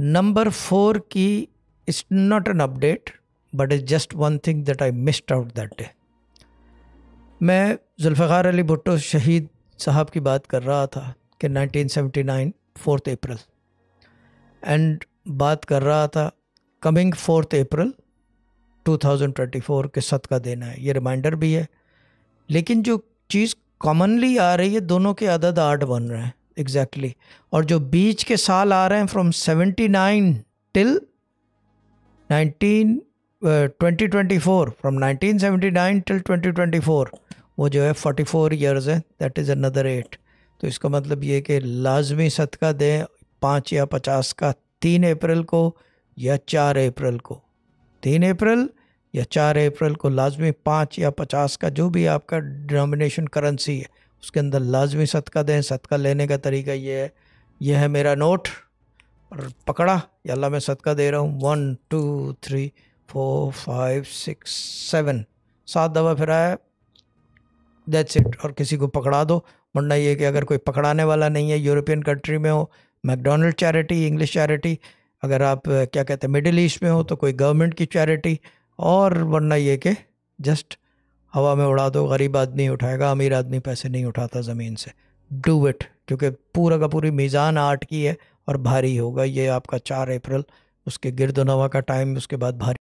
Number four की it's not an update but is just one thing that I missed out that day मैं जुल्फ़ार अली भुट्टो शहीद साहब की बात कर रहा था कि 1979 फोर्थ अप्रैल एंड बात कर रहा था कमिंग फोर्थ अप्रैल 2024 के सत का दिन है ये रिमाइंडर भी है लेकिन जो चीज़ कॉमनली आ रही है दोनों के अदद आठ बन रहे हैं एग्जैक्टली exactly. और जो बीच के साल आ रहे हैं from seventy nine till nineteen twenty twenty four from nineteen seventy nine till twenty twenty four वो जो है फोर्टी फोर ईयर्स हैं दैट इज़ अनदर एट तो इसका मतलब ये कि लाजमी सदका दें पाँच या पचास का तीन अप्रैल को या चार अप्रैल को तीन अप्रैल या चार अप्रैल को लाजमी पाँच या पचास का जो भी आपका डिनोमिनेशन करेंसी है उसके अंदर लाजमी सदका दें सदका लेने का तरीका ये है यह है मेरा नोट और पकड़ा या अल्लाह मैं सदका दे रहा हूँ one two three four five six seven सात दफ़ा फिराया दैट्स इट और किसी को पकड़ा दो वरना ये कि अगर कोई पकड़ाने वाला नहीं है यूरोपियन कंट्री में हो मैकडोनल्ड चैरिटी इंग्लिश चैरिटी अगर आप क्या कहते हैं मिडिल ईस्ट में हो तो कोई गवर्नमेंट की चैरिटी और वरना ये कि जस्ट हवा में उड़ा दो गरीब आदमी उठाएगा अमीर आदमी पैसे नहीं उठाता ज़मीन से डू इट क्योंकि पूरा का पूरी मीज़ान आर्ट की है और भारी होगा ये आपका चार अप्रैल उसके गिरद का टाइम उसके बाद भारी